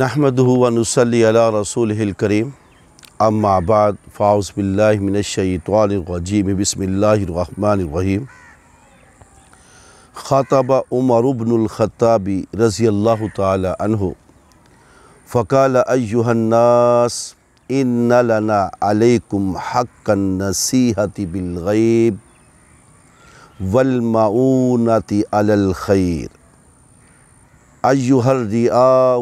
نحمده ونصلي على رسوله الكريم اما بعد فاعوذ بالله من الشيطان الرجيم بسم الله الرحمن الرحيم خطب عمر بن الخطاب رضي الله تعالى عنه فقال ايها الناس ان لنا عليكم حق النصيحه بالغيب والمعونه على الخير ايها الرئاء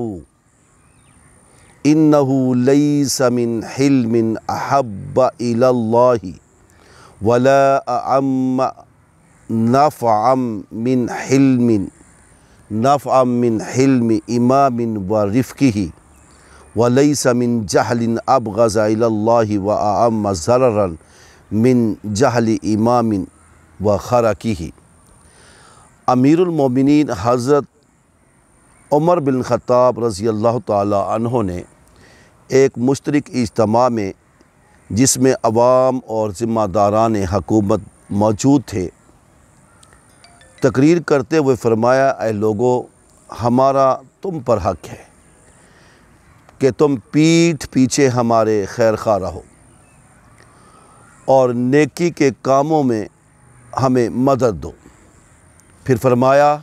إنه ليس من حلم أحب إلى الله ولا أعم نفعا من حلم نفعا من حلم إمام ورفقه وليس من جهل أبغز إلى الله وأعم ضررا من جہل امام و امیر المومنین حضرت عمر بن خطاب رضی اللہ تعالی عنہ نے ایک مشترک اجتماع میں جس میں عوام اور ذمہ داران حکومت موجود تھے تقریر کرتے ہوئے فرمایا اے لوگوں ہمارا تم پر حق ہے کہ تم پیٹھ پیچھے ہمارے خیر خواہ رہو اور نیکی کے کاموں میں ہمیں مدد دو پھر فرمایا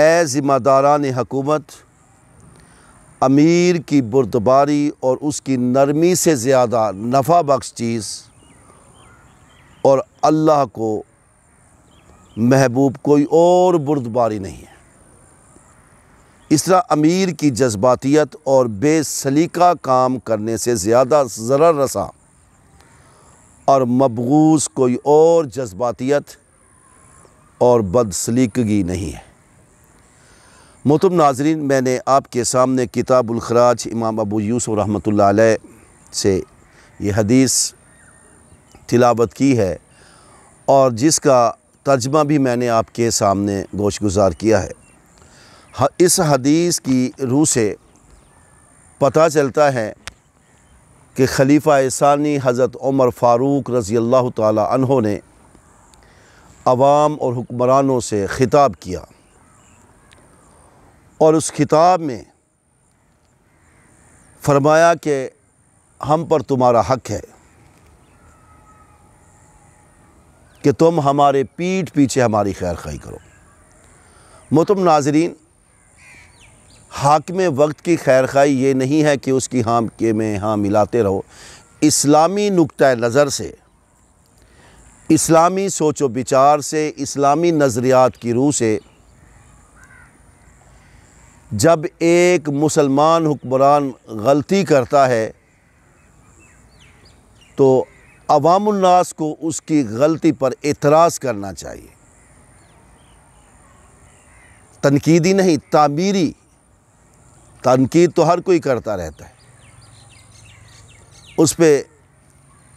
اے ذمہ داران حکومت امیر کی بردباری اور اس کی نرمی سے زیادہ نفع بخش چیز اور اللہ کو محبوب کوئی اور بردباری نہیں ہے اس طرح امیر کی جذباتیت اور بے سلیقہ کام کرنے سے زیادہ ضرر رساں اور مبغوض کوئی اور جذباتیت اور بدسلیقگی نہیں ہے متم مطلب ناظرین میں نے آپ کے سامنے کتاب الخراج امام ابو یوسف رحمۃ اللہ علیہ سے یہ حدیث تلاوت کی ہے اور جس کا ترجمہ بھی میں نے آپ کے سامنے گوش گزار کیا ہے ہاں، اس حدیث کی روح سے پتہ چلتا ہے کہ خلیفہ ثانی حضرت عمر فاروق رضی اللہ تعالی عنہ نے عوام اور حکمرانوں سے خطاب کیا اور اس کتاب میں فرمایا کہ ہم پر تمہارا حق ہے کہ تم ہمارے پیٹھ پیچھے ہماری خیر خی کرو متم ناظرین حاکم وقت کی خیر خواہی یہ نہیں ہے کہ اس کی ہاں کے میں ہاں ملاتے رہو اسلامی نقطہ نظر سے اسلامی سوچ و بچار سے اسلامی نظریات کی روح سے جب ایک مسلمان حکمران غلطی کرتا ہے تو عوام الناس کو اس کی غلطی پر اعتراض کرنا چاہیے تنقیدی نہیں تعمیری تنقید تو ہر کوئی کرتا رہتا ہے اس پہ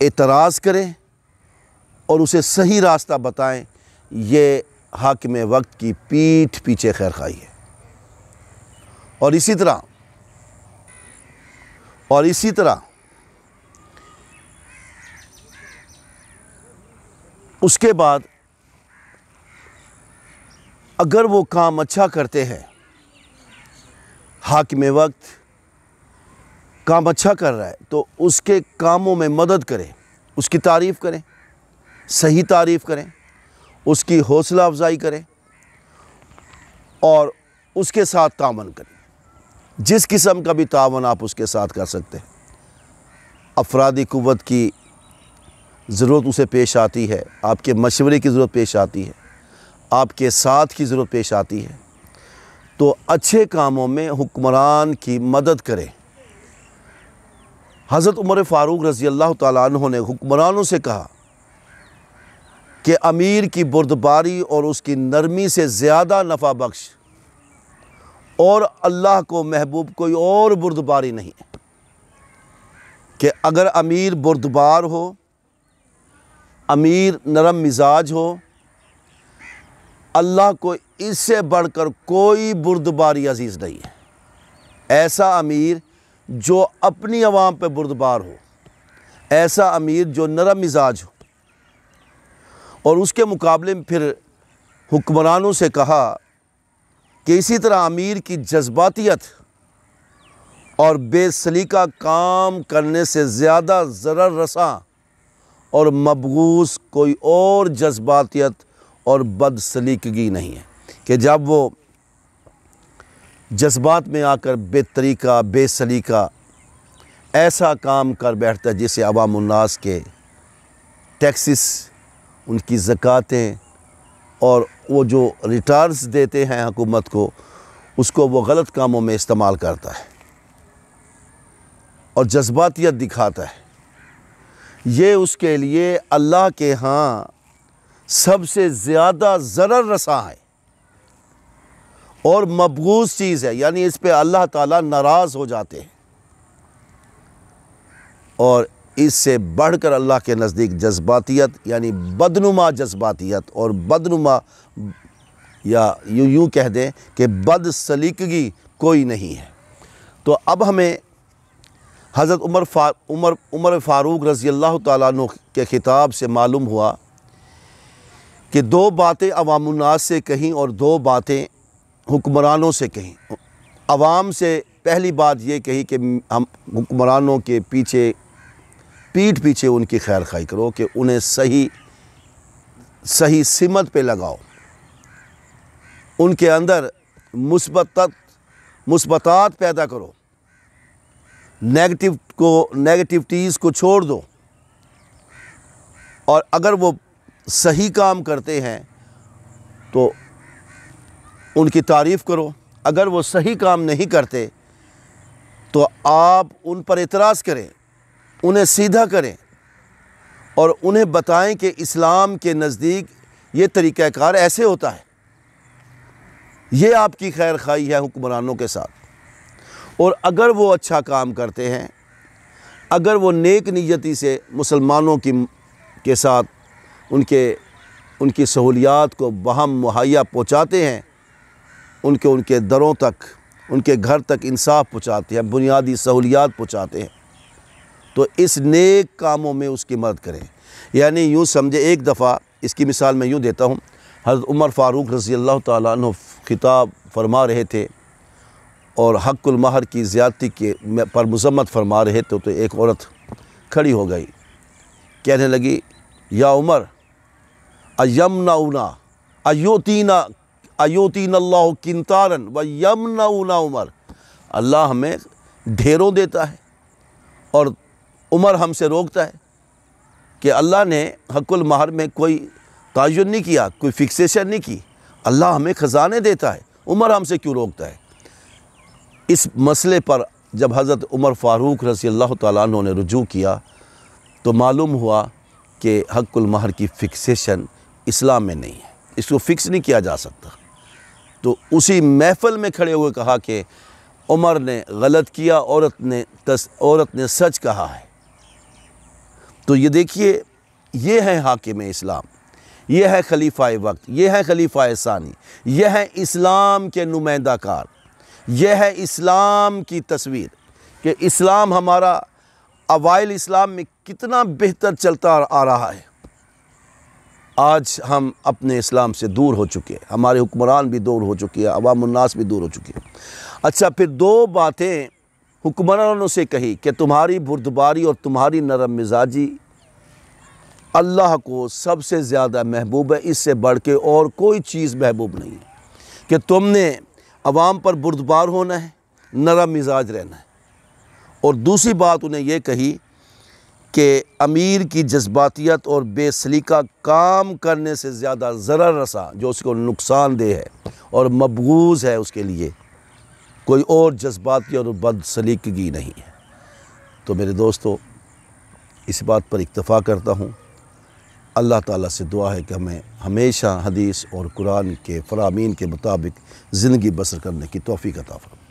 اعتراض کریں اور اسے صحیح راستہ بتائیں یہ حاکم وقت کی پیٹھ پیچھے خیر خواہی ہے اور اسی طرح اور اسی طرح اس کے بعد اگر وہ کام اچھا کرتے ہیں حاکم وقت کام اچھا کر رہا ہے تو اس کے کاموں میں مدد کریں اس کی تعریف کریں صحیح تعریف کریں اس کی حوصلہ افزائی کریں اور اس کے ساتھ تعاون کریں جس قسم کا بھی تعاون آپ اس کے ساتھ کر سکتے ہیں افرادی قوت کی ضرورت اسے پیش آتی ہے آپ کے مشورے کی ضرورت پیش آتی ہے آپ کے ساتھ کی ضرورت پیش آتی ہے تو اچھے کاموں میں حکمران کی مدد کریں حضرت عمر فاروق رضی اللہ تعالیٰ عنہ نے حکمرانوں سے کہا کہ امیر کی بردباری اور اس کی نرمی سے زیادہ نفع بخش اور اللہ کو محبوب کوئی اور بردباری نہیں نہیں کہ اگر امیر بردبار ہو امیر نرم مزاج ہو اللہ کو اس سے بڑھ کر کوئی بردباری عزیز نہیں ہے ایسا امیر جو اپنی عوام پہ بردبار ہو ایسا امیر جو نرم مزاج ہو اور اس کے مقابلے میں پھر حکمرانوں سے کہا کہ اسی طرح امیر کی جذباتیت اور بے سلیقہ کام کرنے سے زیادہ ضرر رساں اور مبغوث کوئی اور جذباتیت اور بد سلیقگی نہیں ہے کہ جب وہ جذبات میں آ کر بے طریقہ بے سلیقہ ایسا کام کر بیٹھتا ہے جسے عوام الناس کے ٹیکسس ان کی زکاتیں اور وہ جو ریٹارز دیتے ہیں حکومت کو اس کو وہ غلط کاموں میں استعمال کرتا ہے اور جذباتیت دکھاتا ہے یہ اس کے لیے اللہ کے ہاں سب سے زیادہ ضرر رساں ہے اور مبغوض چیز ہے یعنی اس پہ اللہ تعالیٰ ناراض ہو جاتے ہیں اور اس سے بڑھ کر اللہ کے نزدیک جذباتیت یعنی بدنما جذباتیت اور بدنما یا یوں یوں کہہ دیں کہ بد سلیکگی کوئی نہیں ہے تو اب ہمیں حضرت عمر عمر عمر فاروق رضی اللہ تعالیٰ عنہ کے خطاب سے معلوم ہوا کہ دو باتیں عوام الناس سے کہیں اور دو باتیں حکمرانوں سے کہیں عوام سے پہلی بات یہ کہی کہ ہم حکمرانوں کے پیچھے پیٹ پیچھے ان کی خیر خائی کرو کہ انہیں صحیح صحیح سمت پہ لگاؤ ان کے اندر مثبت مثبتات پیدا کرو نیگٹیو کو نیگیٹوٹیز کو چھوڑ دو اور اگر وہ صحیح کام کرتے ہیں تو ان کی تعریف کرو اگر وہ صحیح کام نہیں کرتے تو آپ ان پر اعتراض کریں انہیں سیدھا کریں اور انہیں بتائیں کہ اسلام کے نزدیک یہ طریقہ کار ایسے ہوتا ہے یہ آپ کی خیر خواہی ہے حکمرانوں کے ساتھ اور اگر وہ اچھا کام کرتے ہیں اگر وہ نیک نیتی سے مسلمانوں کی کے ساتھ ان کے ان کی سہولیات کو بہم مہیا پہنچاتے ہیں ان کے ان کے دروں تک ان کے گھر تک انصاف پہنچاتے ہیں بنیادی سہولیات پہنچاتے ہیں تو اس نیک کاموں میں اس کی مدد کریں یعنی یوں سمجھے ایک دفعہ اس کی مثال میں یوں دیتا ہوں حضرت عمر فاروق رضی اللہ تعالیٰ عنہ خطاب فرما رہے تھے اور حق المہر کی زیادتی کے پر مذمت فرما رہے تھے تو ایک عورت کھڑی ہو گئی کہنے لگی یا عمر ا ایوتینا ایوتینا ایوتین اللہ کنتارن و یمن اونا عمر اللہ ہمیں ڈھیروں دیتا ہے اور عمر ہم سے روکتا ہے کہ اللہ نے حق المہر میں کوئی تعین نہیں کیا کوئی فکسیشن نہیں کی اللہ ہمیں خزانے دیتا ہے عمر ہم سے کیوں روکتا ہے اس مسئلے پر جب حضرت عمر فاروق رضی اللہ تعالیٰ عنہ نے رجوع کیا تو معلوم ہوا کہ حق المہر کی فکسیشن اسلام میں نہیں ہے اس کو فکس نہیں کیا جا سکتا تو اسی محفل میں کھڑے ہوئے کہا کہ عمر نے غلط کیا عورت نے عورت نے سچ کہا ہے تو یہ دیکھیے یہ ہے حاکم اسلام یہ ہے خلیفہ وقت یہ ہے خلیفہ ثانی یہ ہے اسلام کے نمائندہ کار یہ ہے اسلام کی تصویر کہ اسلام ہمارا اوائل اسلام میں کتنا بہتر چلتا آ رہا ہے آج ہم اپنے اسلام سے دور ہو چکے ہمارے حکمران بھی دور ہو چکے ہیں عوام الناس بھی دور ہو چکے ہیں اچھا پھر دو باتیں حکمرانوں سے کہی کہ تمہاری بردباری اور تمہاری نرم مزاجی اللہ کو سب سے زیادہ محبوب ہے اس سے بڑھ کے اور کوئی چیز محبوب نہیں کہ تم نے عوام پر بردبار ہونا ہے نرم مزاج رہنا ہے اور دوسری بات انہیں یہ کہی کہ امیر کی جذباتیت اور بے سلیقہ کام کرنے سے زیادہ ذرا رسا جو اس کو نقصان دہ ہے اور مبغوز ہے اس کے لیے کوئی اور کی اور بد سلیقگی نہیں ہے تو میرے دوستو اس بات پر اکتفا کرتا ہوں اللہ تعالیٰ سے دعا ہے کہ ہمیں ہمیشہ حدیث اور قرآن کے فرامین کے مطابق زندگی بسر کرنے کی توفیق عطا فرمائے